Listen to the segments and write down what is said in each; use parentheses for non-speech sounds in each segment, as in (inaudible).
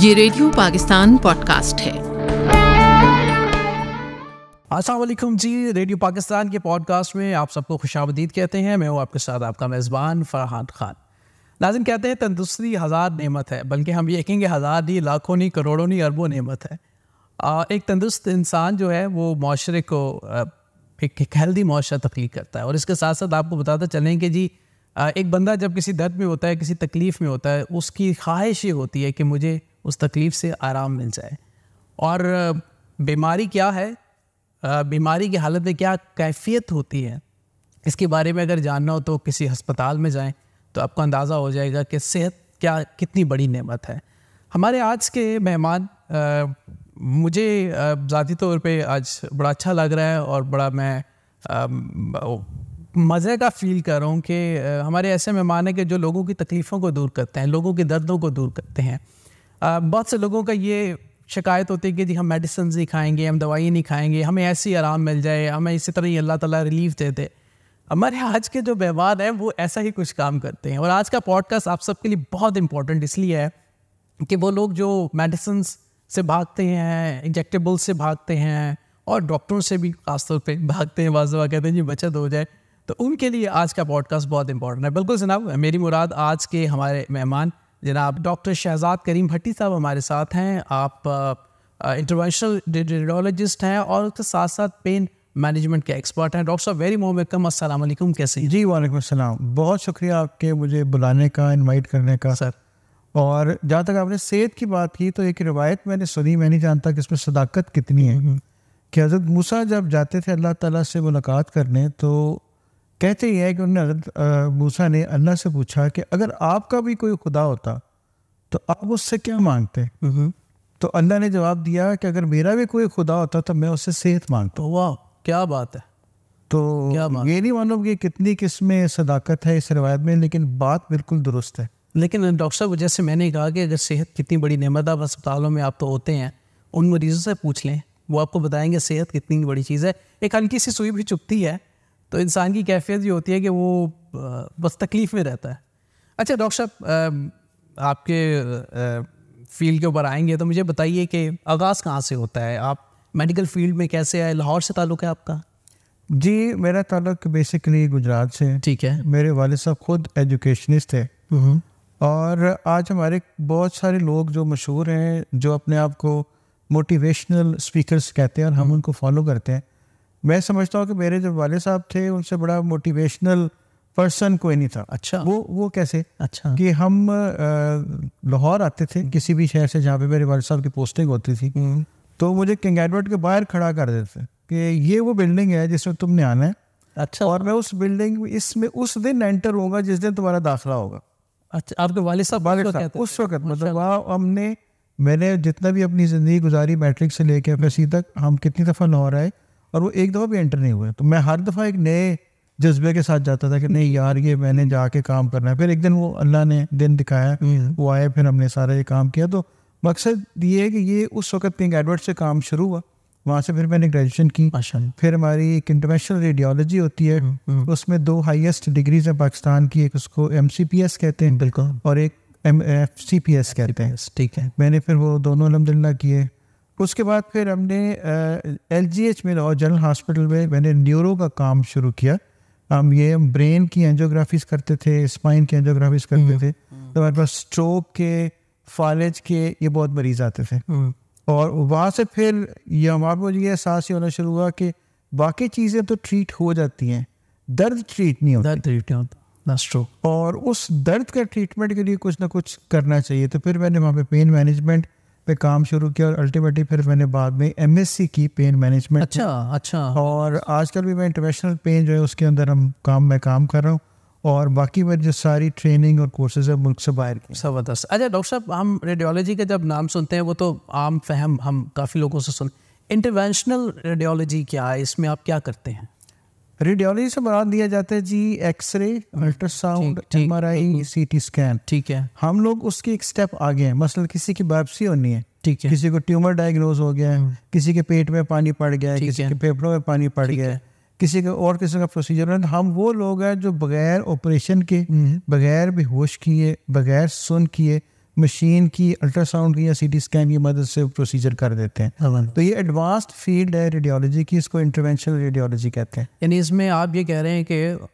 ये radio Pakistan podcast है असलम जी radio Pakistan के पॉडकास्ट में आप सबको खुश आमदीद कहते हैं मैं हूँ आपके साथ आपका मेज़बान फरहान खान नाजिन कहते हैं तंदुरुस्ती हज़ार नेमत है बल्कि हम ये कहेंगे हज़ार नहीं लाखों नहीं करोड़ों नहीं अरबों नेमत है एक तंदुरुस्त इंसान जो है वो माशरे को एक हेल्दी माशरा तख्लीक करता है और इसके साथ साथ आपको बताते चलें कि जी एक बंदा जब किसी दर्द में होता है किसी तकलीफ़ में होता है उसकी ख्वाहिश ये होती है कि मुझे उस तकलीफ़ से आराम मिल जाए और बीमारी क्या है बीमारी की हालत में क्या कैफियत होती है इसके बारे में अगर जानना हो तो किसी अस्पताल में जाएं तो आपको अंदाज़ा हो जाएगा कि सेहत क्या कितनी बड़ी नेमत है हमारे आज के मेहमान मुझे ज़ाती तौर पे आज बड़ा अच्छा लग रहा है और बड़ा मैं मज़े का फील कर रहा हूँ कि हमारे ऐसे मेहमान हैं कि जो लोगों की तकलीफ़ों को दूर करते हैं लोगों के दर्दों को दूर करते हैं बहुत से लोगों का ये शिकायत होती है कि जी हम मेडिसन नहीं खाएंगे हम दवाई नहीं खाएंगे हमें ऐसे ही आराम मिल जाए हमें इसी तरह ही अल्लाह ताला रिलीफ दे दे हमारे आज के जो व्यवहार हैं वो ऐसा ही कुछ काम करते हैं और आज का पॉडकास्ट आप सबके लिए बहुत इंपॉर्टेंट इसलिए है कि वो लोग जो मेडिसिन से भागते हैं इंजेक्टेबल से भागते हैं और डॉक्टरों से भी खासतौर पर भागते हैं बाजवा कहते हैं जी बचत हो जाए तो उनके लिए आज का पॉडकास्ट बहुत इंपॉर्टेंट है बिल्कुल जनाब मेरी मुराद आज के हमारे मेहमान जनाब डॉक्टर शहजाद करीम भट्टी साहब हमारे साथ हैं आप इंटरवेंशनल रेडियोलॉजिस्ट हैं और उसके साथ साथ पेन मैनेजमेंट के एक्सपर्ट हैं डॉक्टर साहब वेरी मोम वेलकम असल कैसे हैं जी वालेकुम अस्सलाम बहुत शुक्रिया आपके मुझे बुलाने का इनवाइट करने का सर और जहाँ तक आपने सेहत की बात की तो एक रिवायत मैंने सुनी मैं नहीं जानता कि इसमें सदाकत कितनी है हम्म, हम्म। कि हज़रत मूसा जब जाते थे अल्लाह ताला से मुलाकात करने तो कहते हैं कि कि उन्होंने मूसा ने अल्लाह से पूछा कि अगर आपका भी कोई खुदा होता तो आप उससे क्या मांगते हम्म। तो अल्लाह ने जवाब दिया कि अगर मेरा भी कोई खुदा होता तो मैं उससे सेहत मांगता हूँ तो वाह क्या बात है तो क्या ये नहीं मालूम कि कितनी किस्में सदाकत है इस रिवायत में लेकिन बात बिल्कुल दुरुस्त है लेकिन डॉक्टर साहब जैसे मैंने कहा कि अगर सेहत कितनी बड़ी नमत आप अस्पतालों में आप तो होते हैं उन मरीज़ों से पूछ लें वो आपको बताएंगे सेहत कितनी बड़ी चीज़ है एक हल्की सी सुई भी चुपती है तो इंसान की कैफियत ये होती है कि वो बस तकलीफ़ में रहता है अच्छा डॉक्टर साहब आपके फील्ड के ऊपर आएंगे तो मुझे बताइए कि आगाज़ कहाँ से होता है आप मेडिकल फील्ड में कैसे आए लाहौर से ताल्लुक़ है आपका जी मेरा ताल्लुक बेसिकली गुजरात से है ठीक है मेरे वाले साहब खुद एजुकेशनिस्ट है हम्म। और आज हमारे बहुत सारे लोग जो मशहूर हैं जो अपने आप को मोटिवेशनल स्पीकर्स कहते हैं और हम हम्म। उनको फॉलो करते हैं मैं समझता हूँ कि मेरे जो वाले साहब थे उनसे बड़ा मोटिवेशनल पर्सन कोई नहीं था अच्छा वो वो कैसे अच्छा कि हम लाहौर आते थे हम्म। किसी भी शहर से जहाँ पे मेरे वाले साहब की पोस्टिंग होती थी हम्म। तो मुझे किंग एडवर्ड के बाहर खड़ा कर देते कि ये वो बिल्डिंग है जिसमें तुमने आना है अच्छा और मैं उस बिल्डिंग इसमें उस दिन एंटर होगा जिस दिन तुम्हारा दाखिला होगा अच्छा आपके वाले साहब उस वक्त मतलब अच्छा। हमने मैंने जितना भी अपनी ज़िंदगी गुजारी मैट्रिक से लेके एफ तक हम कितनी दफ़ा लाहौर आए और वो एक दफ़ा भी एंटर नहीं हुए तो मैं हर दफ़ा एक नए जज्बे के साथ जाता था कि नहीं यार ये मैंने जाके काम करना है फिर एक दिन वो अल्लाह ने दिन दिखाया हम्म। वो आए फिर हमने सारा ये काम किया तो मकसद ये है कि ये उस वक्त पिंक एडवर्ड से काम शुरू हुआ वहाँ से फिर मैंने ग्रेजुएशन की अच्छा। फिर हमारी एक इंटरनेशनल रेडियोलॉजी होती है हम्म, हम्म। उसमें दो हाईएस्ट डिग्रीज हैं पाकिस्तान की एक उसको एम कहते हैं बिल्कुल और एक M F C P S कहते हैं ठीक है मैंने फिर वो दोनों अलहमदिल्ला किए उसके बाद फिर हमने एल जी एच में और जनरल हॉस्पिटल में मैंने न्यूरो का काम शुरू किया हम ये हम ब्रेन की एंजियोग्राफीज करते थे स्पाइन की एंजियोग्राफीज करते हम्म, थे हम्म। तो हमारे पास स्ट्रोक के फॉलेज के ये बहुत मरीज आते थे हम्म। और वहाँ से फिर ये हमारे मुझे ये एहसास ही होना शुरू हुआ कि बाकी चीज़ें तो ट्रीट हो जाती हैं दर्द ट्रीट नहीं होता दर्द ट्रीट नहीं होता और उस दर्द का ट्रीटमेंट के लिए कुछ ना कुछ करना चाहिए तो फिर मैंने वहाँ पे पेन मैनेजमेंट पे काम शुरू किया और अल्टीमेटली फिर मैंने बाद में एम की पेन मैनेजमेंट अच्छा अच्छा और आजकल भी मैं इंटरनेशनल पेन जो है उसके अंदर हम काम मैं काम कर रहा हूँ और बाकी मेरी जो सारी ट्रेनिंग और कोर्सेज है मुल्क से बाहर की जबरदस्त अच्छा डॉक्टर साहब हम रेडियोलॉजी का जब नाम सुनते हैं वो तो आम फहम हम काफ़ी लोगों से सुन इंटरवेंशनल रेडियोलॉजी क्या है इसमें आप क्या करते हैं रेडियोलॉजी से बना दिया जाता है जी x ray ultrasound M R I C T scan ठीक है हम लोग उसके एक स्टेप आगे हैं मसल किसी की बायोप्सी होनी है ठीक है किसी को ट्यूमर डायग्नोज हो गया है हम्म। किसी के पेट में पानी पड़ गया है किसी के फेफड़ों में पानी पड़ गया है किसी का और किसी का प्रोसीजर है हम वो लोग हैं जो बगैर ऑपरेशन के हम्म। बगैर बेहोश किए बगैर सुन किए मशीन की अल्ट्रासाउंड की या सीटी स्कैन की मदद से प्रोसीजर कर देते हैं हाँ, हाँ। तो ये एडवांस्ड फील्ड है रेडियोलॉजी की इसको इंटरवेंशनल रेडियोलॉजी कहते हैं यानी इसमें आप ये कह रहे हैं कि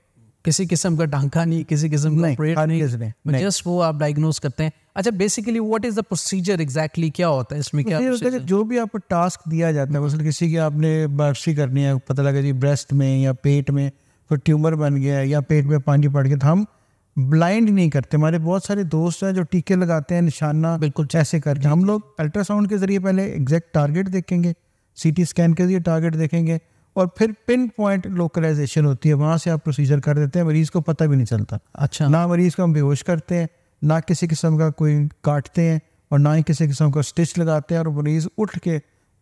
किसी किस्म का ढांका नहीं किसी किस्म का ऑपरेट नहीं, नहीं, नहीं जस्ट वो आप डायग्नोस करते हैं अच्छा basically what is the procedure exactly क्या होता है इसमें क्या तो जो भी आपको टास्क दिया जाता है मतलब किसी की आपने बायोप्सी करनी है पता लगा जी ब्रेस्ट में या पेट में कोई तो ट्यूमर बन गया या पेट में पानी पड़ गया तो हम ब्लाइंड नहीं करते हमारे बहुत सारे दोस्त हैं जो टीके लगाते हैं निशाना बिल्कुल ऐसे करके हम लोग अल्ट्रासाउंड के जरिए पहले एग्जैक्ट टारगेट देखेंगे सीटी स्कैन के जरिए टारगेट देखेंगे और फिर पिन पॉइंट लोकलाइजेशन होती है वहाँ से आप प्रोसीजर कर देते हैं मरीज को पता भी नहीं चलता अच्छा ना मरीज को हम बेहोश करते हैं ना किसी किस्म का कोई काटते हैं और ना ही किसी किस्म का स्टिच लगाते हैं और मरीज उठ के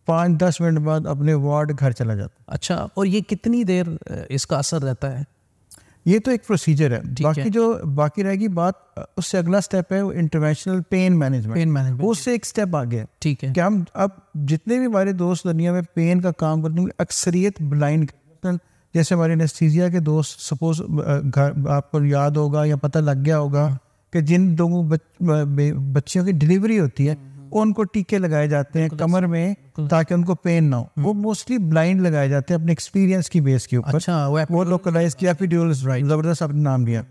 पाँच दस मिनट बाद अपने वार्ड घर चला जाता है अच्छा और ये कितनी देर इसका असर रहता है ये तो एक प्रोसीजर है बाकी है। जो बाकी रहेगी बात उससे अगला स्टेप है वो interventional pain management pain management उससे एक स्टेप आगे है ठीक है कि हम अब जितने भी हमारे दोस्त दुनिया में पेन का काम करते हैं अक्सरियत ब्लाइंड जैसे हमारे एनेस्थीजिया के दोस्त सपोज घर आपको याद होगा या पता लग गया होगा हाँ। कि जिन लोगों बच्चियों की डिलीवरी होती है हाँ। को उनको टीके लगाए जाते हैं कमर में ताकि उनको पेन ना हो हम्म। वो मोस्टली ब्लाइंड लगाए जाते हैं अपने एक्सपीरियंस की बेस के ऊपर अच्छा वो लोकलाइज किया जबरदस्त अपने नाम लिया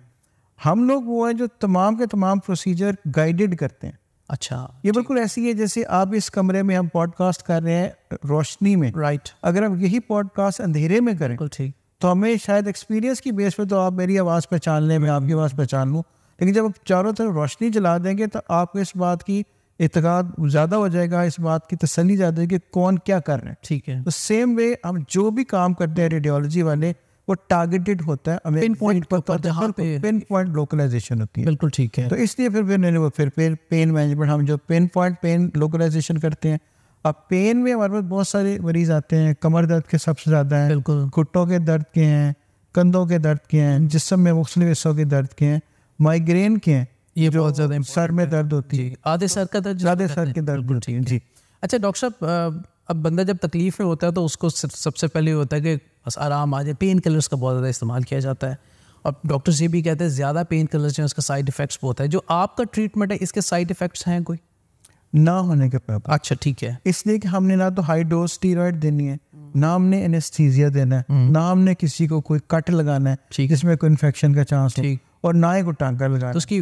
हम लोग वो हैं जो तमाम के तमाम प्रोसीजर गाइडेड करते हैं अच्छा ये बिल्कुल ऐसी है जैसे आप इस कमरे में हम पॉडकास्ट कर रहे हैं रोशनी में राइट अगर हम यही पॉडकास्ट अंधेरे में करें ठीक तो हमें शायद एक्सपीरियंस की बेस पे तो आप मेरी आवाज़ पहचान लें मैं आपकी आवाज़ पहचान लूँ लेकिन जब आप चारों तरफ रोशनी जला देंगे तो आपको इस बात की इतकाद ज़्यादा हो जाएगा इस बात की तसली ज़्यादा कि कौन क्या कर रहे हैं ठीक है तो सेम वे हम जो भी काम करते हैं रेडियोलॉजी वाले वो टारगेटेड होता है पिन पॉइंट पर, पर, पे पिन पॉइंट लोकलाइजेशन होती है बिल्कुल ठीक है तो इसलिए फिर फिर फिर पेन पेन मैनेजमेंट हम जो पेन पॉइंट पेन लोकलाइजेशन करते हैं अब पेन में हमारे पास बहुत सारे मरीज आते हैं कमर दर्द के सबसे ज़्यादा हैं बिल्कुल घुटों के दर्द के हैं कंधों के दर्द के हैं जिसम में मुख्तलिफ हिस्सों के दर्द के हैं माइग्रेन के हैं ये बहुत ज़्यादा सर में दर्द होती है आधे सर का दर्द आधे सर के दर्द होती है जी अच्छा डॉक्टर साहब अब बंदा जब तकलीफ में होता है तो उसको सबसे पहले होता है कि बस आराम आ जाए पेन किलर्स का बहुत ज़्यादा इस्तेमाल किया जाता है और डॉक्टर ये भी कहते हैं ज़्यादा पेन किलर्स जो उसका साइड इफ़ेक्ट्स बहुत है जो आपका ट्रीटमेंट है इसके साइड इफ़ेक्ट्स हैं कोई ना होने के पे अच्छा ठीक है इसलिए कि हमने ना तो हाई डोज स्टीरॉयड देनी है ना हमने एनेस्थीजिया देना है हम्म। ना हमने किसी को कोई कट लगाना है जिसमें कोई इन्फेक्शन का चांस ठीक और ना ही को टांका लगा तो उसकी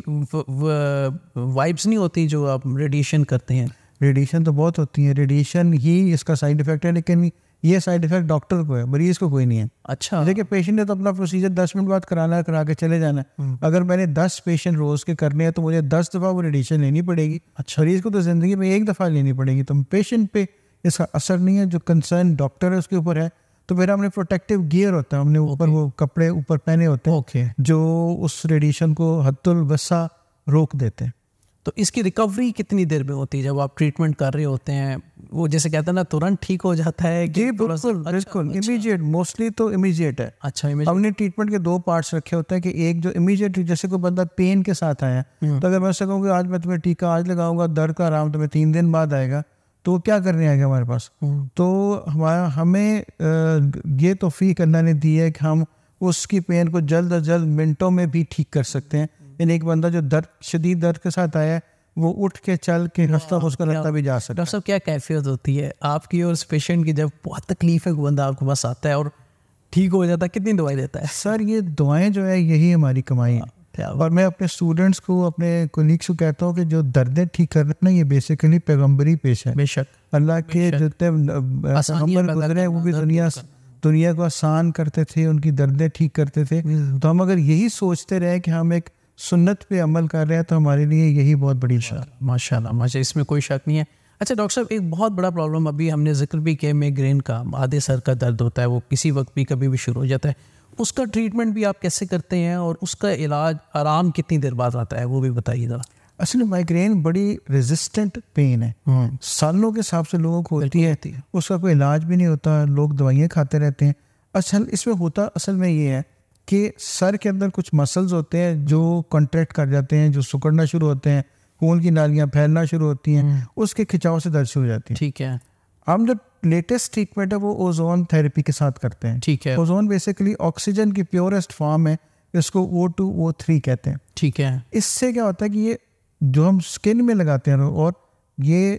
वाइब्स नहीं होती जो आप रेडिएशन करते हैं रेडिएशन तो बहुत होती है रेडिएशन ही इसका साइड इफेक्ट है लेकिन ये साइड इफेक्ट डॉक्टर को है मरीज को कोई नहीं है अच्छा देखिए पेशेंट ने तो अपना प्रोसीजर दस मिनट बाद कराना करा के चले जाना है हम्म। अगर मैंने दस पेशेंट रोज के करने हैं तो मुझे दस दफ़ा वो रेडिएशन लेनी पड़ेगी अच्छा मरीज को तो ज़िंदगी में एक दफ़ा लेनी पड़ेगी तो पेशेंट पे इसका असर नहीं है जो कंसर्न डॉक्टर है उसके ऊपर है तो फिर हमने प्रोटेक्टिव गियर होता है हमने ऊपर okay. वो कपड़े ऊपर पहने होते हैं okay. जो उस रेडिएशन को हतुलवसा रोक देते हैं तो इसकी रिकवरी कितनी देर में होती है जब आप ट्रीटमेंट कर रहे होते हैं वो जैसे कहते हैं ना तुरंत ठीक हो जाता है जी बिल्कुल अच्छा, बिल्कुल इमीजिएट अच्छा। मोस्टली तो इमीजिएट है अच्छा immediate. हमने ट्रीटमेंट के दो पार्ट्स रखे होते हैं कि एक जो इमीजिएट जैसे कोई बंदा पेन के साथ आया हम्म। तो अगर मैं उससे कहूँगी आज मैं तुम्हें टीका आज लगाऊंगा दर्द का आराम तुम्हें तीन दिन बाद आएगा तो क्या करने आएगा हमारे पास तो हमारा हमें ये तोफीक अल्लाह ने दी है कि हम उसकी पेन को जल्द अज जल्द मिनटों में भी ठीक कर सकते हैं यानी एक बंदा जो दर्द शदीद दर्द के साथ आया है वो उठ के चल के हाँ, रास्ता उसका रास्ता भी जा सकता है डॉक्टर साहब क्या कैफियत होती है आपकी और उस पेशेंट की जब बहुत तकलीफ है बंदा आपके पास आता है और ठीक हो जाता है कितनी दवाई देता है सर ये दवाएं जो है यही हमारी कमाई है हाँ। और मैं अपने स्टूडेंट्स को अपने कोलिग्स को कहता हूँ कि जो दर्दें ठीक कर ना ये बेसिकली पैगम्बरी पेश है बेशक अल्लाह के जितने वो भी दुनिया दुनिया को आसान करते थे उनकी दर्दें ठीक करते थे हम्म। तो हम अगर यही सोचते रहे कि हम एक सुन्नत पे अमल कर रहे हैं तो हमारे लिए यही बहुत बड़ी शक माशा माशा इसमें कोई शक नहीं है अच्छा डॉक्टर साहब एक बहुत बड़ा प्रॉब्लम अभी हमने जिक्र भी किया मेग्रेन का आधे सर का दर्द होता है वो किसी वक्त भी कभी भी शुरू हो जाता है उसका ट्रीटमेंट भी आप कैसे करते हैं और उसका इलाज आराम कितनी देर बाद आता है वो भी बताइए ज़रा असल में माइग्रेन बड़ी रेजिस्टेंट पेन है हम्म। सालों के हिसाब से लोगों को होती रहती है उसका कोई इलाज भी नहीं होता लोग दवाइयाँ खाते रहते हैं असल इसमें होता असल में ये है कि सर के अंदर कुछ मसल्स होते हैं जो कॉन्ट्रैक्ट कर जाते हैं जो सुकड़ना शुरू होते हैं खून की नालियाँ फैलना शुरू होती हैं हम्म। उसके खिंचाव से दर्ज हो जाती है ठीक है हम जो लेटेस्ट ट्रीटमेंट है वो ओजोन थेरेपी के साथ करते हैं ठीक है ओजोन बेसिकली ऑक्सीजन की प्योरेस्ट फॉर्म है इसको ओ टू ओ थ्री कहते हैं ठीक है इससे क्या होता है कि ये जो हम स्किन में लगाते हैं और ये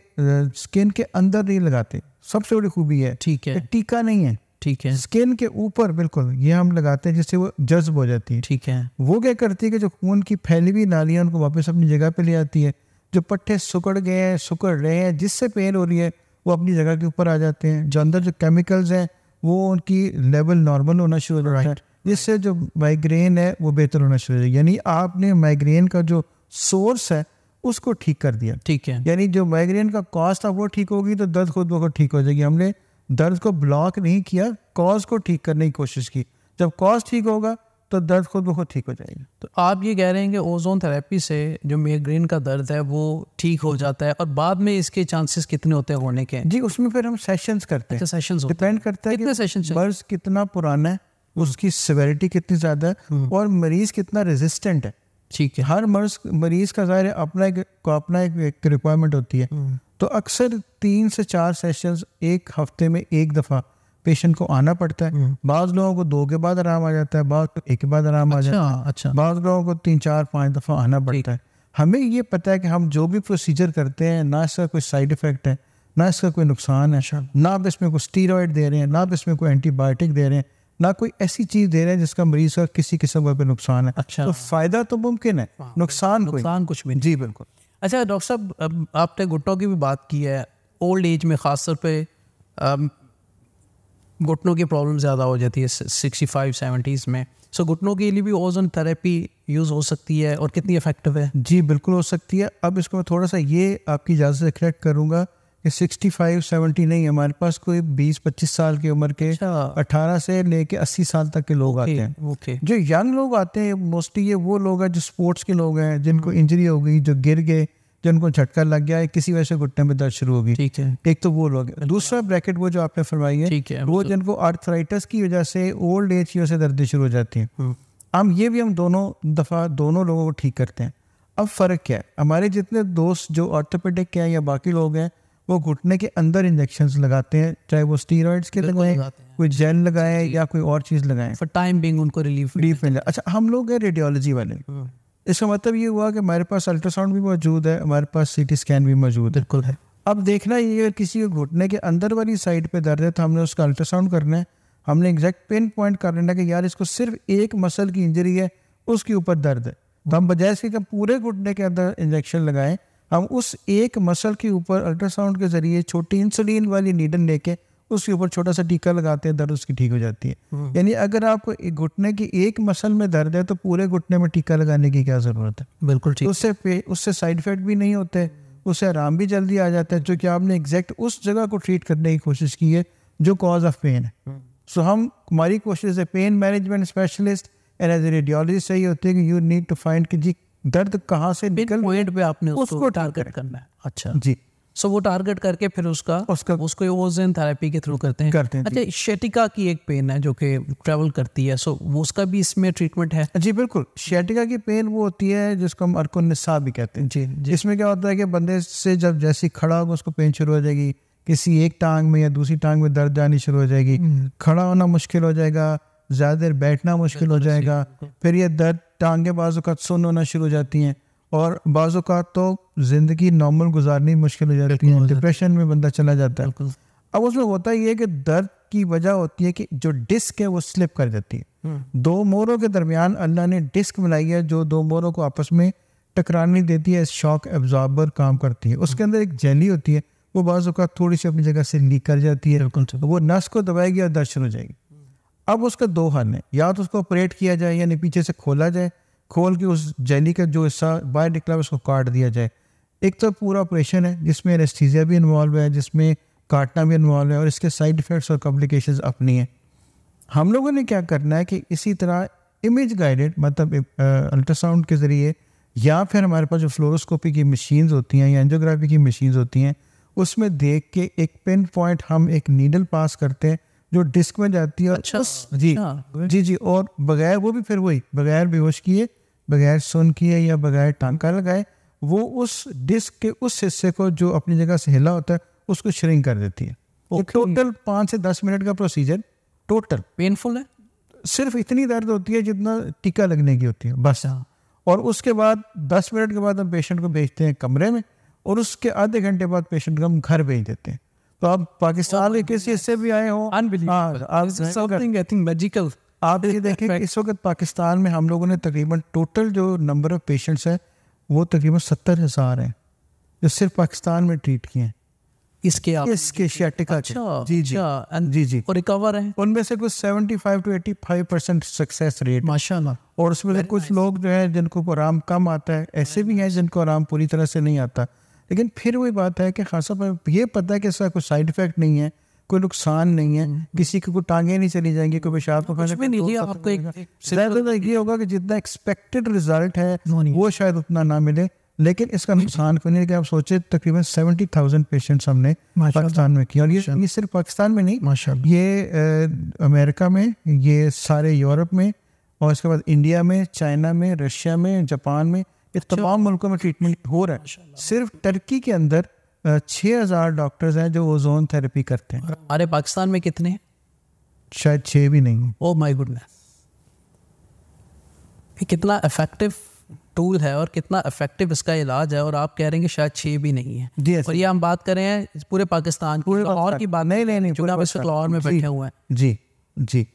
स्किन के अंदर नहीं लगाते सबसे बड़ी खूबी है ठीक है टीका नहीं है ठीक है स्किन के ऊपर बिल्कुल ये हम लगाते हैं जिससे वो जज्ब हो जाती है ठीक है वो क्या करती है कि जो खून की फैली हुई नालियाँ उनको वापस अपनी जगह पे ले आती है जो पट्टे सुकड़ गए हैं सुकड़ रहे हैं जिससे पेन हो रही है वो अपनी जगह के ऊपर आ जाते हैं जो अंदर जो केमिकल्स हैं वो उनकी लेवल नॉर्मल होना शुरू हो जाता है जिससे जो माइग्रेन है वो बेहतर होना शुरू हो जाएगी यानी आपने माइग्रेन का जो सोर्स है उसको ठीक कर दिया ठीक है यानी जो माइग्रेन का कॉज था वो ठीक होगी तो दर्द खुद ब खुद ठीक हो जाएगी हमने दर्द को ब्लॉक नहीं किया कॉज को ठीक करने की कोशिश की जब कॉज ठीक होगा तो दर्द खुद बहुत ठीक हो जाएगा तो आप ये कह रहे हैं कि ओजोन थेरेपी से जो मेग्रेन का दर्द है वो ठीक हो जाता है और बाद में इसके चांसेस कितने होते हैं होने के जी उसमें फिर हम सेशंस करते हैं सेशंस अच्छा, डिपेंड करता है कितने सेशन बर्स कितना पुराना है उसकी सिवेरिटी कितनी ज़्यादा है हम्म। और मरीज़ कितना रेजिस्टेंट है ठीक है हर मर्ज मरीज़ का ज़ाहिर अपना एक अपना एक, एक रिक्वायरमेंट होती है हम्म। तो अक्सर तीन से चार सेशंस एक हफ्ते में एक दफ़ा पेशेंट को आना पड़ता है हम्म। बाद लोगों को दो के बाद आराम आ जाता है बाद को एक के बाद आराम अच्छा, आ जाता है अच्छा बाद लोगों को तीन चार पाँच दफ़ा आना पड़ता है हमें ये पता है कि हम जो भी प्रोसीजर करते हैं ना इसका कोई साइड इफेक्ट है ना इसका कोई नुकसान है अच्छा। ना आप इसमें कोई स्टीरॉयड दे रहे हैं ना आप इसमें कोई एंटीबायोटिक दे रहे हैं ना कोई ऐसी चीज दे रहे हैं जिसका मरीज का किसी किस्म का कोई नुकसान है अच्छा तो फायदा तो मुमकिन है नुकसान नुकसान कुछ भी जी बिल्कुल अच्छा डॉक्टर साहब आपने घुटनों की भी बात की है ओल्ड एज में खासतौर पर घुटनों की प्रॉब्लम ज़्यादा हो जाती है सिक्सटी फाइव सेवेंटीज़ में सो so, घुटनों के लिए भी ओजन थेरेपी यूज़ हो सकती है और कितनी इफेक्टिव है जी बिल्कुल हो सकती है अब इसको मैं थोड़ा सा ये आपकी इजाज़त से करेक्ट करूँगा कि फाइव सेवेंटी नहीं हमारे पास कोई बीस पच्चीस साल की उम्र के अच्छा। अठारह से लेके अस्सी साल तक के लोग आते हैं ओके जो यंग लोग आते हैं मोस्टली ये वो लोग हैं जो स्पोर्ट्स के लोग हैं जिनको इंजरी हो गई जो गिर गए जो उनको झटका लग गया है किसी वजह से घुटने में दर्द शुरू होगी ठीक है एक तो वो लोग दूसरा ब्रैकेट वो जो आपने फरमाई है ठीक है वो मतलब जिनको आर्थराइटिस की वजह से ओल्ड एज की वजह से दर्दें शुरू हो जाती है हम हम्म। ये भी हम दोनों दफ़ा दोनों लोगों को ठीक करते हैं अब फ़र्क क्या है हमारे जितने दोस्त जो ऑर्थोपेडिक के हैं या बाकी लोग हैं वो घुटने के अंदर इंजेक्शन लगाते हैं चाहे वो स्टीरॉइड्स के लगाएं कोई जेल लगाए या कोई और चीज़ लगाए फॉर टाइम बिंग उनको रिलीफ रिलीफ मिल जाए अच्छा हम लोग हैं रेडियोलॉजी वाले हम्म। इसका मतलब ये हुआ कि हमारे पास अल्ट्रासाउंड भी मौजूद है हमारे पास सी स्कैन भी मौजूद है बिल्कुल है अब देखना ये अगर किसी को घुटने के अंदर वाली साइड पे दर्द है तो हमने उसका अल्ट्रासाउंड करना है हमने एग्जैक्ट पेन पॉइंट कर लेना कि यार इसको सिर्फ एक मसल की इंजरी है उसके ऊपर दर्द है तो हम बजाय इसके कि पूरे घुटने के अंदर इंजेक्शन लगाएं हम उस एक मसल के ऊपर अल्ट्रासाउंड के जरिए छोटी इंसुलिन वाली नीडल लेके उसके ऊपर छोटा सा टीका लगाते हैं दर्द उसकी ठीक हो जाती है हम्म। यानी अगर आपको घुटने की एक मसल में दर्द है तो पूरे घुटने में टीका लगाने की क्या ज़रूरत है बिल्कुल ठीक उससे उससे साइड इफेक्ट भी नहीं होते उससे आराम भी जल्दी आ जाता है जो कि आपने एग्जैक्ट उस जगह को ट्रीट करने की कोशिश की है जो कॉज ऑफ पेन है हम्म। सो हम हमारी कोशिश है pain management specialist and as a radiologist सही होती है कि यू नीड टू फाइंड कि जी दर्द कहाँ से निकल पॉइंट पे आपने उसको टारगेट करना है अच्छा जी सो so, वो टारगेट करके फिर उसका उसका उसको ओजन थेरेपी के थ्रू करते हैं करते हैं अच्छा शेटिका की एक पेन है जो कि ट्रेवल करती है सो so, वो उसका भी इसमें ट्रीटमेंट है जी बिल्कुल शेटिका की पेन वो होती है जिसको हम अर्कुनिसा भी कहते हैं जी, जिसमें इसमें क्या होता है कि बंदे से जब जैसे खड़ा होगा उसको पेन शुरू हो जाएगी किसी एक टांग में या दूसरी टांग में दर्द आनी शुरू हो जाएगी हम्म। खड़ा होना मुश्किल हो जाएगा ज़्यादा देर बैठना मुश्किल हो जाएगा फिर ये दर्द टांग के बाजू का सुन होना शुरू हो जाती हैं और बाज़ात तो ज़िंदगी नॉर्मल गुजारनी मुश्किल हो जाती है डिप्रेशन में बंदा चला जाता है अब उसमें होता ये है कि दर्द की वजह होती है कि जो डिस्क है वो स्लिप कर देती है हम्म। दो मोरों के दरमियान अल्लाह ने डिस्क बनाई है जो दो मोरों को आपस में टकराने देती है शॉक एब्जॉर्बर काम करती है उसके अंदर एक जेली होती है वो बाज़ात थोड़ी सी अपनी जगह से लीक कर जाती है वो नस को दबाएगी और दर्शन हो जाएगी अब उसका दो हल है या तो उसको ऑपरेट किया जाए यानी पीछे से खोला जाए खोल के उस जेली का जो हिस्सा बाहर निकला है उसको काट दिया जाए एक तो पूरा ऑपरेशन है जिसमें एनेस्थीजिया भी इन्वॉल्व है जिसमें काटना भी इन्वॉल्व है और इसके साइड इफ़ेक्ट्स और कॉम्प्लिकेशन अपनी हैं हम लोगों ने क्या करना है कि इसी तरह इमेज गाइडेड मतलब अल्ट्रासाउंड के ज़रिए या फिर हमारे पास जो फ्लोरोस्कोपी की मशीन्स होती हैं या एनजियोग्राफी की मशीन होती हैं उसमें देख के एक पिन पॉइंट हम एक नीडल पास करते हैं जो डिस्क में जाती है अच्छा, उस, जी अच्छा। जी जी और बगैर वो भी फिर वही बगैर बेहोश किए बगैर सुन किए या बगैर टांका लगाए वो उस डिस्क के उस हिस्से को जो अपनी जगह से हिला होता है उसको श्रिंक कर देती है okay. टोटल पाँच से दस मिनट का प्रोसीजर टोटल पेनफुल है सिर्फ इतनी दर्द होती है जितना टीका लगने की होती है बस हाँ और उसके बाद दस मिनट के बाद हम पेशेंट को भेजते हैं कमरे में और उसके आधे घंटे बाद पेशेंट को हम घर भेज देते हैं तो आप पाकिस्तान के किसी हिस्से भी आए हो unbelievable something I think magical आप ये देखें कि इस वक्त पाकिस्तान में हम लोगों ने तकरीबन टोटल जो नंबर ऑफ पेशेंट्स हैं वो तकरीबन सत्तर हज़ार हैं जो सिर्फ पाकिस्तान में ट्रीट किए हैं इसके आप इसके शियाटिका अच्छा, जी जी अच्छा, जी जी और रिकवर हैं उनमें से कुछ 75 टू 85 परसेंट सक्सेस रेट माशाल्लाह और उसमें से कुछ nice. लोग जो है जिनको आराम कम आता है ऐसे भी हैं जिनको आराम पूरी तरह से नहीं आता लेकिन फिर वही बात है कि खासा पर यह पता है कि इसका कोई साइड इफेक्ट नहीं है कोई नुकसान नहीं है हम्म। किसी की कोई टांगे नहीं चली जाएंगी कोई पेशाब को खाने आपको तो ये होगा कि जितना एक्सपेक्टेड रिजल्ट है वो शायद उतना ना मिले लेकिन इसका नुकसान कोई नहीं कि आप सोचे तकरीबन सेवेंटी थाउजेंड पेशेंट्स हमने पाकिस्तान में किया और ये ये सिर्फ पाकिस्तान में नहीं माशा ये आ, अमेरिका में ये सारे यूरोप में और इसके बाद इंडिया में चाइना में रशिया में जापान में ये अच्छा। तमाम मुल्कों में ट्रीटमेंट हो रहा है सिर्फ टर्की के अंदर छः हज़ार डॉक्टर्स हैं जो ओजोन थेरेपी करते हैं हमारे पाकिस्तान में कितने शायद छः भी नहीं ओ माई गुडनेस ये कितना इफेक्टिव टूल है और कितना इफेक्टिव इसका इलाज है और आप कह रहे हैं कि शायद छः भी नहीं है जी और ये हम बात कर रहे हैं पूरे पाकिस्तान पूरे तो और की बात नहीं नहीं पूरे आप लाहौर में बैठे हुए हैं जी जी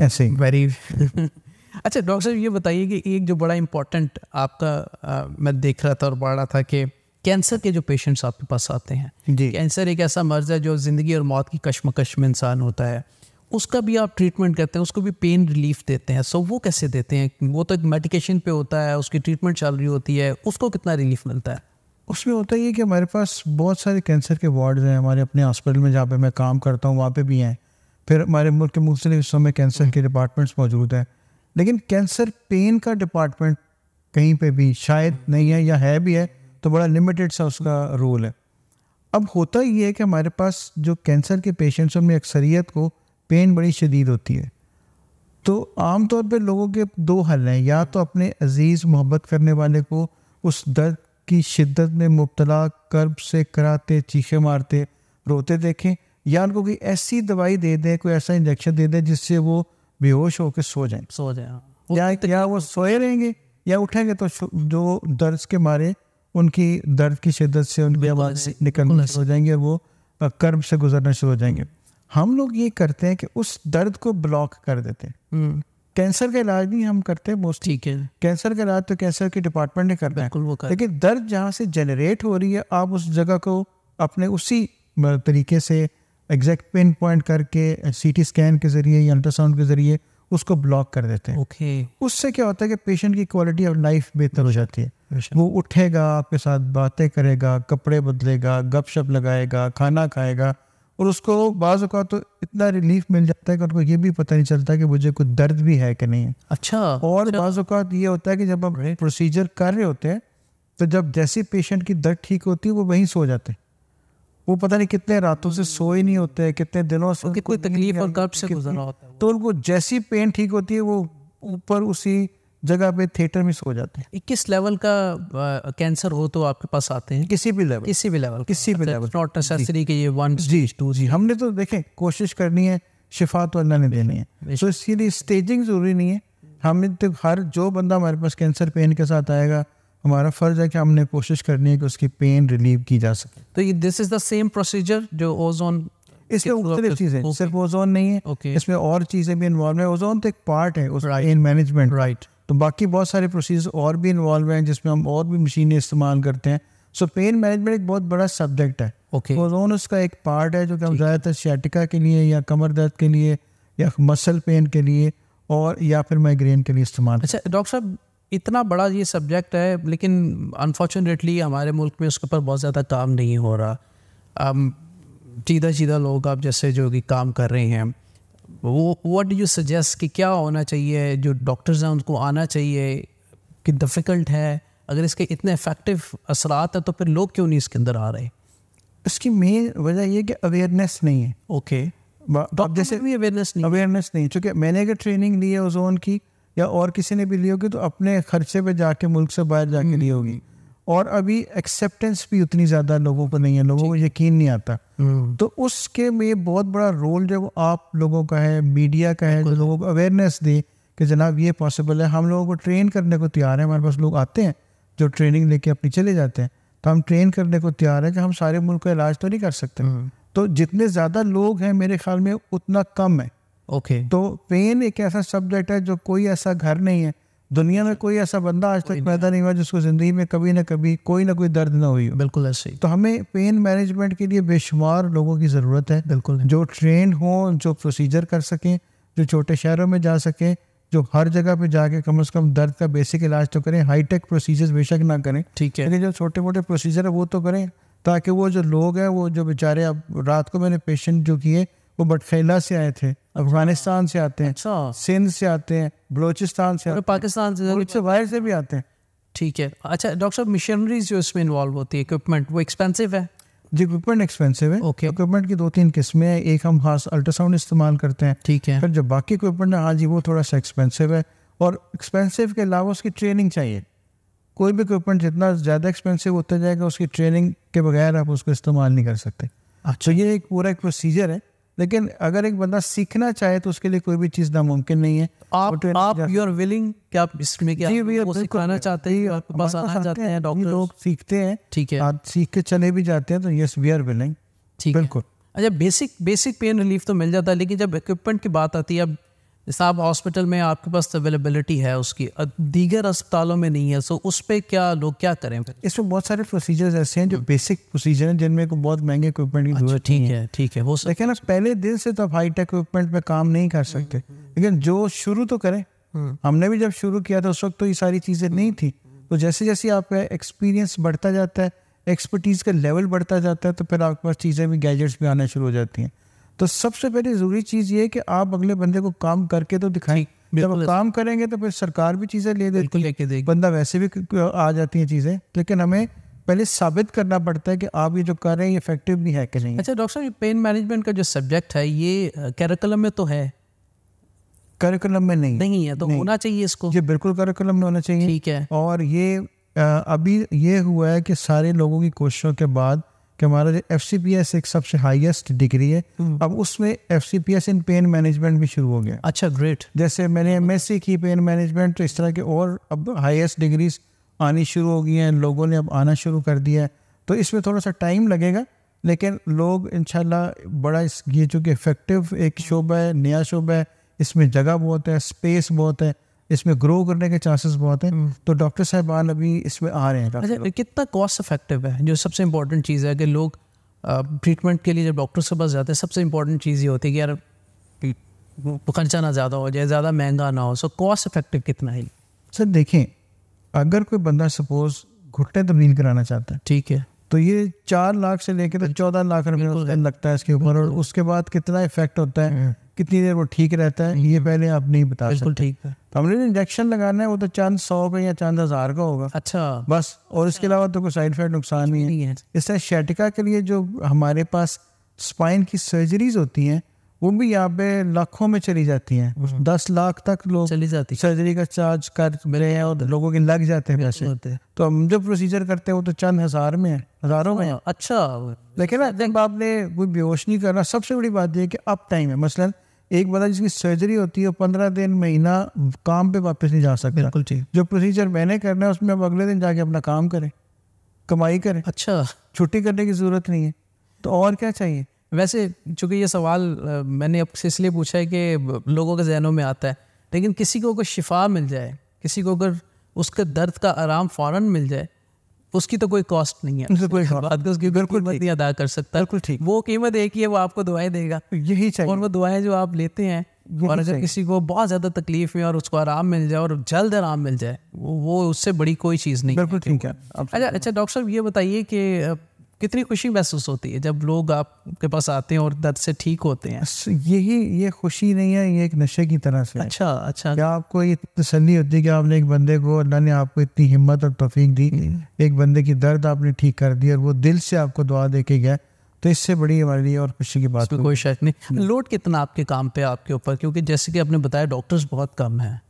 ऐसे वेरी (laughs) अच्छा डॉक्टर साहब ये बताइए कि एक जो बड़ा इम्पोर्टेंट आपका आ, मैं देख रहा था और पढ़ रहा था कि कैंसर के जो पेशेंट्स आपके पास आते हैं जी कैंसर एक ऐसा मर्ज है जो ज़िंदगी और मौत की कश्मकश में इंसान होता है उसका भी आप ट्रीटमेंट करते हैं उसको भी पेन रिलीफ देते हैं सो वो कैसे देते हैं वो तो एक मेडिकेशन पे होता है उसकी ट्रीटमेंट चल रही होती है उसको कितना रिलीफ मिलता है उसमें होता है कि हमारे पास बहुत सारे कैंसर के वार्ड हैं हमारे अपने हॉस्पिटल में जहाँ पे मैं काम करता हूँ वहाँ पे भी हैं फिर हमारे मुल्क के मुख्तलि हिस्सों में कैंसर हम्म। के डिपार्टमेंट्स मौजूद हैं लेकिन कैंसर पेन का डिपार्टमेंट कहीं पे भी शायद हम्म। नहीं है या है भी है तो बड़ा लिमिटेड सा उसका रोल है अब होता ये है कि हमारे पास जो कैंसर के पेशेंट्स में अक्सरियत को पेन बड़ी शदीद होती है तो आम तौर लोगों के दो हल हैं या तो अपने अजीज़ मोहब्बत करने वाले को उस दर्द की शिद्दत में मुबतला कर्ब से कराते चीखे मारते रोते देखें या उनको कोई ऐसी दवाई दे दें कोई ऐसा इंजेक्शन दे दें जिससे वो बेहोश होकर सो जाए सो जाए हाँ। या, या वो सोए रहेंगे या उठेंगे तो जो दर्द के मारे उनकी दर्द की शिद्दत से उनकी आवाज़ से निकलना शुरू हो जाएंगे और वो कर्ब से गुजरना शुरू हो जाएंगे हम लोग ये करते हैं कि उस दर्द को ब्लॉक कर देते हैं हम्म। कैंसर का इलाज नहीं हम करते मोस्ट ठीक है कैंसर का इलाज तो कैंसर के डिपार्टमेंट ने करना है लेकिन दर्द जहाँ से जनरेट हो रही है आप उस जगह को अपने उसी तरीके से एग्जैक्ट पिन पॉइंट करके सीटी स्कैन के जरिए या अल्ट्रासाउंड के जरिए उसको ब्लॉक कर देते हैं ओके उससे क्या होता है कि पेशेंट की क्वालिटी ऑफ लाइफ बेहतर हो जाती है वो उठेगा आपके साथ बातें करेगा कपड़े बदलेगा गपशप लगाएगा खाना खाएगा और उसको बाज तो इतना रिलीफ मिल जाता है कि उनको ये भी पता नहीं चलता कि मुझे कुछ दर्द भी है कि नहीं अच्छा और तो- बाज ये होता है कि जब हम प्रोसीजर कर रहे होते हैं तो जब जैसे पेशेंट की दर्द ठीक होती है वो वहीं सो जाते हैं वो पता नहीं कितने रातों से सोए नहीं होते कितने दिनों से कोई तकलीफ और गर्भ से गुजरा होता है तो उनको जैसी पेन ठीक होती है वो ऊपर उसी जगह पे थिएटर में सो जाते हैं किस लेवल का कैंसर हो तो आपके पास आते हैं किसी भी लेवल किसी भी लेवल किसी भी लेवल नॉट नेसेसरी कि ये वन जी टू जी हमने तो देखें कोशिश करनी है शिफा तो अल्लाह ने देनी है तो इसके लिए स्टेजिंग ज़रूरी नहीं है हमें तो हर जो बंदा हमारे पास कैंसर पेन के साथ आएगा हमारा फर्ज है कि हमने कोशिश करनी है कि उसकी पेन रिलीव की जा सके तो ये this is the same procedure जो ओजोन इसके मुख्तलिफ चीज़ें सिर्फ ओजोन नहीं है इसमें और चीज़ें भी इन्वॉल्व है ओजोन तो एक पार्ट है उस पेन मैनेजमेंट राइट तो बाकी बहुत सारे प्रोसेस और भी इन्वॉल्व हैं जिसमें हम और भी मशीनें इस्तेमाल करते हैं सो पेन मैनेजमेंट एक बहुत बड़ा सब्जेक्ट है ओके okay. ओजोन उसका एक पार्ट है जो कि हम ज़्यादातर शैटिका के लिए या कमर दर्द के लिए या मसल पेन के लिए और या फिर माइग्रेन के लिए इस्तेमाल अच्छा डॉक्टर साहब इतना बड़ा ये सब्जेक्ट है लेकिन अनफॉर्चुनेटली हमारे मुल्क में उसके ऊपर बहुत ज़्यादा काम नहीं हो रहा सीधा सीधा लोग आप जैसे जो कि काम कर रहे हैं वो वट डू यू सजेस्ट कि क्या होना चाहिए जो डॉक्टर्स हैं उनको आना चाहिए कि डिफ़िकल्ट है अगर इसके इतने इफेक्टिव असरात हैं तो फिर लोग क्यों नहीं इसके अंदर आ रहे इसकी मेन वजह यह कि अवेयरनेस नहीं है ओके okay. जैसे भी अवेयरनेस नहीं अवेयरनेस नहीं चूँकि मैंने अगर ट्रेनिंग ली है ओजोन की या और किसी ने भी ली होगी तो अपने खर्चे पे जाके मुल्क से बाहर जाके हम्म, ली होगी हम्म, और अभी एक्सेप्टेंस भी उतनी ज़्यादा लोगों को नहीं है लोगों को यकीन नहीं आता हम्म। तो उसके में बहुत बड़ा रोल जो आप लोगों का है मीडिया का है जो लोगों को अवेयरनेस दे कि जनाब ये पॉसिबल है हम लोगों को ट्रेन करने को तैयार है हमारे पास लोग आते हैं जो ट्रेनिंग लेके अपनी चले जाते हैं तो हम ट्रेन करने को तैयार है कि हम सारे मुल्क का इलाज तो नहीं कर सकते हम्म। तो जितने ज़्यादा लोग हैं मेरे ख्याल में उतना कम है ओके तो पेन एक ऐसा सब्जेक्ट है जो कोई ऐसा घर नहीं है दुनिया में कोई ऐसा बंदा आज तक पैदा नहीं हुआ जिसको ज़िंदगी में कभी ना कभी कोई ना कोई दर्द ना हुई बिल्कुल ऐसे तो हमें पेन मैनेजमेंट के लिए बेशुमार लोगों की ज़रूरत है बिल्कुल जो ट्रेन हो जो प्रोसीजर कर सकें जो छोटे शहरों में जा सकें जो हर जगह पे जाके कम से कम दर्द का बेसिक इलाज तो करें हाईटेक प्रोसीजर्स बेशक ना करें ठीक है लेकिन जो छोटे मोटे प्रोसीजर है वो तो करें ताकि वो जो लोग हैं वो जो बेचारे अब रात को मैंने पेशेंट जो किए वो बटखेला से आए थे अफगानिस्तान से आते हैं अच्छा सिंध से आते हैं बलोचिस्तान से आते पाकिस्तान से बाहर से भी आते हैं ठीक है अच्छा डॉक्टर साहब मिशनरीज जो इसमें इन्वॉल्व होती है इक्विपमेंट वो एक्सपेंसिव है जी इक्विपमेंट एक्सपेंसिव है ओके इक्विपमेंट की दो तीन किस्में हैं एक हम खास अल्ट्रासाउंड इस्तेमाल करते हैं ठीक है फिर जो बाकी इक्विपमेंट है हाँ जी वो थोड़ा सा एक्सपेंसिव है और एक्सपेंसिव के अलावा उसकी ट्रेनिंग चाहिए कोई भी इक्विपमेंट जितना ज़्यादा एक्सपेंसिव होता जाएगा उसकी ट्रेनिंग के बगैर आप उसको इस्तेमाल नहीं कर सकते अच्छा तो ये एक पूरा एक प्रोसीजर है लेकिन अगर एक बंदा सीखना चाहे तो उसके लिए कोई भी चीज़ नामुमकिन नहीं है आप तो आप यू आर विलिंग क्या आप इसमें क्या जी भैया सिखाना चाहते ही आपके पास आना चाहते हैं डॉक्टर लोग सीखते हैं ठीक है आप सीख के चले भी जाते हैं तो यस वी आर विलिंग ठीक बिल्कुल अच्छा बेसिक बेसिक पेन रिलीफ तो मिल जाता है लेकिन जब इक्विपमेंट की बात आती है अब जैसे आप हॉस्पिटल में आपके पास अवेलेबिलिटी है उसकी दीगर अस्पतालों में नहीं है सो उस पर क्या लोग क्या करें इसमें बहुत सारे प्रोसीजर्स ऐसे हैं जो बेसिक हम्म। प्रोसीजर हैं जिनमें को बहुत महंगे इक्विपमेंट की जरूरत अच्छा, ठीक है ठीक है वो सकता ना पहले दिन से तो आप हाई टेक इक्विपमेंट में काम नहीं कर सकते हम्म, हम्म। लेकिन जो शुरू तो करें हमने भी जब शुरू किया था उस वक्त तो ये सारी चीज़ें नहीं थी तो जैसे जैसे आपका एक्सपीरियंस बढ़ता जाता है एक्सपर्टीज़ का लेवल बढ़ता जाता है तो फिर आपके पास चीज़ें भी गैजेट्स भी आना शुरू हो जाती हैं तो सबसे पहले जरूरी चीज ये है कि आप अगले बंदे को काम करके तो दिखाएं जब काम करेंगे तो फिर सरकार भी चीजें ले देती है बंदा वैसे भी आ जाती है चीजें लेकिन हमें पहले साबित करना पड़ता है कि आप ये जो कर रहे हैं ये इफेक्टिव भी है कि नहीं अच्छा डॉक्टर साहब पेन मैनेजमेंट का जो सब्जेक्ट है ये कैरिकुलम में तो है करिकुलम में नहीं नहीं है तो नहीं। होना चाहिए इसको ये बिल्कुल करिकुलम में होना चाहिए ठीक है और ये अभी ये हुआ है कि सारे लोगों की कोशिशों के बाद कि हमारा जो एफ सी पी एस एक सबसे हाईएस्ट डिग्री है हम्म। अब उसमें F C P S in pain management भी शुरू हो गया अच्छा ग्रेट जैसे मैंने एम एस सी की पेन मैनेजमेंट तो इस तरह के और अब हाईएस्ट डिग्रीज आनी शुरू हो गई हैं लोगों ने अब आना शुरू कर दिया है तो इसमें थोड़ा सा टाइम लगेगा लेकिन लोग इनशाला बड़ा इस ये चूँकि इफेक्टिव एक शोबा है नया शोबा है इसमें जगह बहुत है स्पेस बहुत है इसमें ग्रो करने के चांसेस बहुत हैं हम्म। तो डॉक्टर साहबान अभी इसमें आ रहे हैं अच्छा कितना कॉस्ट इफेक्टिव है जो सबसे इम्पोर्टेंट चीज़ है कि लोग ट्रीटमेंट के लिए जब डॉक्टर के पास जाते हैं सबसे इम्पोर्टेंट चीज़ ये होती है कि यार खर्चा ना ज़्यादा हो जाए ज़्यादा महंगा ना हो सो कॉस्ट इफेक्टिव कितना है सर देखें अगर कोई बंदा सपोज घुटने तब्दील कराना चाहता है ठीक है तो ये चार लाख से लेकर तो चौदह लाख रुपए लगता है इसके ऊपर और उसके बाद कितना इफेक्ट होता है हम्म। कितनी देर वो ठीक रहता है ये हम्म। पहले आप नहीं बता सकते ठीक है तो हमने इंजेक्शन लगाना है वो तो चांद सौ का या चांद हजार का होगा अच्छा बस और इसके अच्छा। अलावा तो कोई साइड इफेक्ट नुकसान नहीं है इससे शेटिका के लिए जो हमारे पास स्पाइन की सर्जरीज होती हैं वो भी यहाँ पे लाखों में चली जाती हैं हम्म। दस लाख तक लोग चली जाती सर्जरी का चार्ज कर रहे हैं और लोगों के लग जाते हैं पैसे तो हम जो प्रोसीजर करते हैं वो तो चंद हजार में है हजारों में है हाँ, अच्छा लेकिन ना जब आपने कोई बेहोश नहीं करना सबसे बड़ी बात यह कि अब टाइम है मसलन एक बंदा जिसकी सर्जरी होती है पंद्रह दिन महीना काम पे वापस नहीं जा सकता बिल्कुल ठीक जो प्रोसीजर मैंने करना है उसमें अब अगले दिन जाके अपना काम करें कमाई करें अच्छा छुट्टी करने की जरूरत नहीं है तो और क्या चाहिए वैसे चूंकि ये सवाल मैंने से इसलिए पूछा है कि लोगों के जहनों में आता है लेकिन किसी को अगर शिफा मिल जाए किसी को अगर उसके दर्द का आराम फ़ौर मिल जाए उसकी तो कोई कॉस्ट नहीं है कोई बात का तो उसकी बिल्कुल नहीं अदा कर सकता बिल्कुल ठीक वो कीमत एक ही है वो आपको दुआएं देगा यही चाहिए और वो दुआएं जो आप लेते हैं और अगर किसी को बहुत ज़्यादा तकलीफ में और उसको आराम मिल जाए और जल्द आराम मिल जाए वो उससे बड़ी कोई चीज़ नहीं बिल्कुल ठीक है अच्छा अच्छा डॉक्टर साहब ये बताइए कि कितनी खुशी महसूस होती है जब लोग आपके पास आते हैं और दर्द से ठीक होते हैं यही ये खुशी नहीं है ये एक नशे की तरह से अच्छा अच्छा क्या आपको ये तसली होती है कि आपने एक बंदे को अल्लाह ने आपको इतनी हिम्मत और तफीक दी हम्म। एक बंदे की दर्द आपने ठीक कर दी और वो दिल से आपको दुआ दे के गया तो इससे बड़ी हमारे लिए और खुशी की बात कोई शक नहीं हम्म। लोड कितना आपके काम पे आपके ऊपर क्योंकि जैसे कि आपने बताया डॉक्टर्स बहुत कम हैं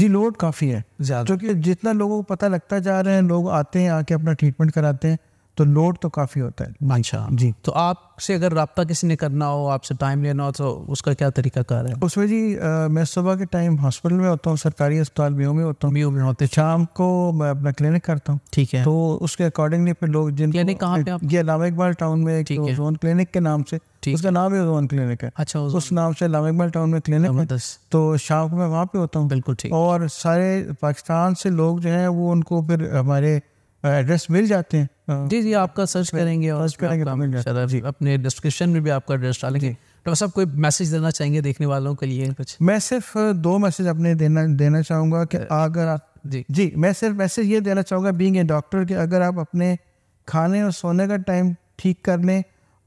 जी लोड काफ़ी है क्योंकि जितना लोगों को पता लगता जा रहे हैं लोग आते हैं आके अपना ट्रीटमेंट कराते हैं तो लोड तो काफ़ी होता है अच्छा जी तो आपसे अगर रबता किसी ने करना हो आपसे टाइम लेना हो तो उसका क्या तरीका कार है उसमें जी आ, मैं सुबह के टाइम हॉस्पिटल में होता हूँ सरकारी अस्पताल में में होता हूँ मीओ में होते शाम को मैं अपना क्लिनिक करता हूँ ठीक है तो उसके अकॉर्डिंगली फिर लोग जिन क्लिनिक कहाँ पे ये इलामा इकबाल टाउन में एक जोन क्लिनिक के नाम से उसका नाम ही ओजोन क्लिनिक है अच्छा उस नाम से लाम इकबाल टाउन में क्लिनिक है तो शाम को मैं वहाँ पे होता हूँ बिल्कुल ठीक और सारे पाकिस्तान से लोग जो है वो उनको फिर हमारे एड्रेस मिल जाते हैं हाँ। जी जी आपका सर्च करेंगे और सर्च करेंगे तो अपने डिस्क्रिप्शन में भी आपका एड्रेस डालेंगे डॉक्टर तो सब कोई मैसेज देना चाहेंगे देखने वालों के लिए कुछ मैं सिर्फ दो मैसेज अपने देना देना चाहूँगा कि अगर आप जी जी मैं सिर्फ मैसेज ये देना चाहूँगा बींग ए डॉक्टर कि अगर आप अपने खाने और सोने का टाइम ठीक कर लें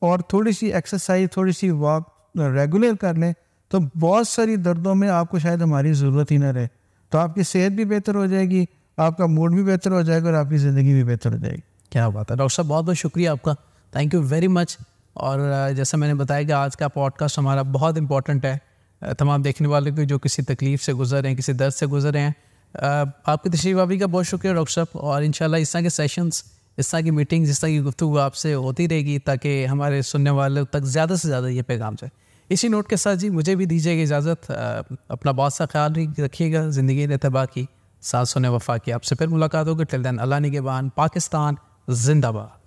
और थोड़ी सी एक्सरसाइज थोड़ी सी वॉक रेगुलर कर लें तो बहुत सारी दर्दों में आपको शायद हमारी ज़रूरत ही ना रहे तो आपकी सेहत भी बेहतर हो जाएगी आपका मूड भी बेहतर हो जाएगा और आपकी ज़िंदगी भी बेहतर हो जाएगी क्या बात है डॉक्टर साहब बहुत बहुत शुक्रिया आपका थैंक यू वेरी मच और जैसा मैंने बताया कि आज का पॉडकास्ट हमारा बहुत इंपॉर्टेंट है तमाम देखने वाले को जो किसी तकलीफ़ से गुजर रहे हैं किसी दर्द से गुजर रहे हैं आपकी तशरीफाबी का बहुत शुक्रिया डॉक्टर साहब और इन शाला इस तरह के सेशंस इस तरह की मीटिंग्स इस तरह की गुफ्तु आपसे होती रहेगी ताकि हमारे सुनने वालों तक ज़्यादा से ज़्यादा ये पैगाम जाए इसी नोट के साथ जी मुझे भी दीजिएगा इजाज़त अपना बहुत सा ख्याल रखिएगा ज़िंदगी ने तबाह की सासों ने वफा की आपसे फिर मुलाकात होगी टिल दैन अल्लाह निगेबान पाकिस्तान जिंदाबाद